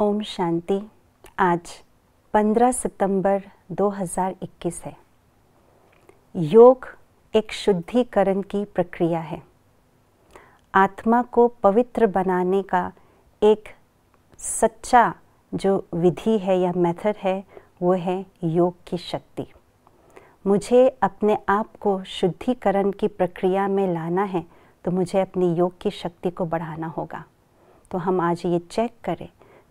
ओम शांति आज 15 सितंबर 2021 है योग एक शुद्धिकरण की प्रक्रिया है आत्मा को पवित्र बनाने का एक सच्चा जो विधि है या मेथड है वो है योग की शक्ति मुझे अपने आप को शुद्धिकरण की प्रक्रिया में लाना है तो मुझे अपनी योग की शक्ति को बढ़ाना होगा तो हम आज ये चेक करें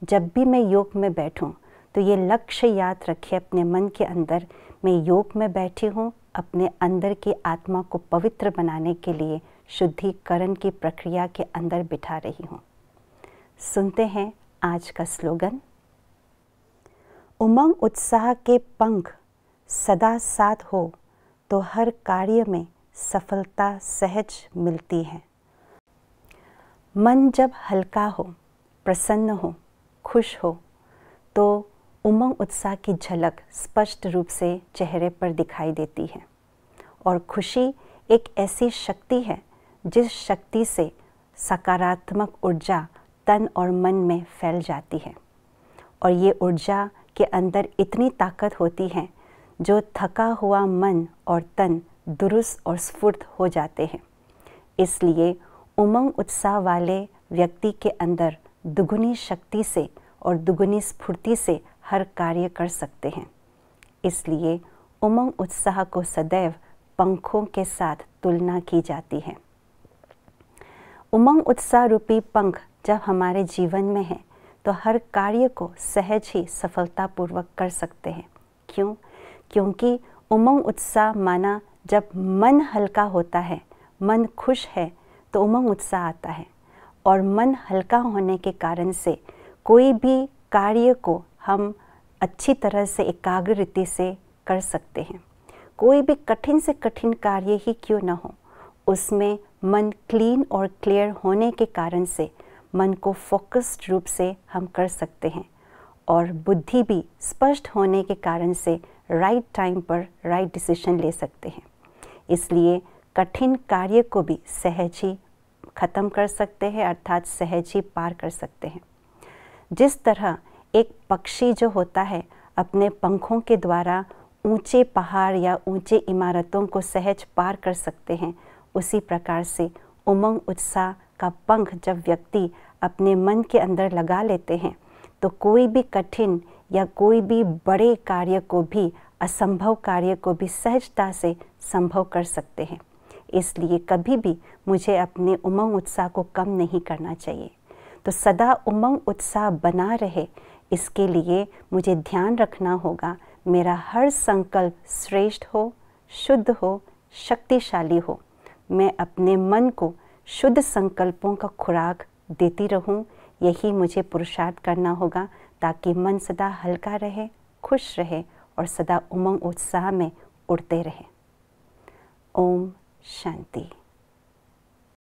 जब भी मैं योग में बैठूं तो ये लक्ष्य याद रखे अपने मन के अंदर मैं योग में बैठी हूँ अपने अंदर की आत्मा को पवित्र बनाने के लिए शुद्धिकरण की प्रक्रिया के अंदर बिठा रही हूँ सुनते हैं आज का स्लोगन उमंग उत्साह के पंख सदा साथ हो तो हर कार्य में सफलता सहज मिलती है मन जब हल्का हो प्रसन्न हो खुश हो तो उमंग उत्साह की झलक स्पष्ट रूप से चेहरे पर दिखाई देती है और खुशी एक ऐसी शक्ति है जिस शक्ति से सकारात्मक ऊर्जा तन और मन में फैल जाती है और ये ऊर्जा के अंदर इतनी ताकत होती है जो थका हुआ मन और तन दुरुस्त और स्फुर्त हो जाते हैं इसलिए उमंग उत्साह वाले व्यक्ति के अंदर दुगुनी शक्ति से और दुगुनी स्फूर्ति से हर कार्य कर सकते हैं इसलिए उमंग उत्साह को सदैव पंखों के साथ तुलना की जाती है उमंग उत्साह रूपी पंख जब हमारे जीवन में है तो हर कार्य को सहज ही सफलतापूर्वक कर सकते हैं क्यों क्योंकि उमंग उत्साह माना जब मन हल्का होता है मन खुश है तो उमंग उत्साह आता है और मन हल्का होने के कारण से कोई भी कार्य को हम अच्छी तरह से एकाग्र रीति से कर सकते हैं कोई भी कठिन से कठिन कार्य ही क्यों ना हो उसमें मन क्लीन और क्लियर होने के कारण से मन को फोकस्ड रूप से हम कर सकते हैं और बुद्धि भी स्पष्ट होने के कारण से राइट टाइम पर राइट डिसीजन ले सकते हैं इसलिए कठिन कार्य को भी सहज ही ख़त्म कर सकते हैं अर्थात सहज ही पार कर सकते हैं जिस तरह एक पक्षी जो होता है अपने पंखों के द्वारा ऊंचे पहाड़ या ऊंचे इमारतों को सहज पार कर सकते हैं उसी प्रकार से उमंग उत्साह का पंख जब व्यक्ति अपने मन के अंदर लगा लेते हैं तो कोई भी कठिन या कोई भी बड़े कार्य को भी असंभव कार्य को भी सहजता से संभव कर सकते हैं इसलिए कभी भी मुझे अपने उमंग उत्साह को कम नहीं करना चाहिए तो सदा उमंग उत्साह बना रहे इसके लिए मुझे ध्यान रखना होगा मेरा हर संकल्प श्रेष्ठ हो शुद्ध हो शक्तिशाली हो मैं अपने मन को शुद्ध संकल्पों का खुराक देती रहूं, यही मुझे पुरुषार्थ करना होगा ताकि मन सदा हल्का रहे खुश रहे और सदा उमंग उत्साह में उड़ते रहे ओम 上帝。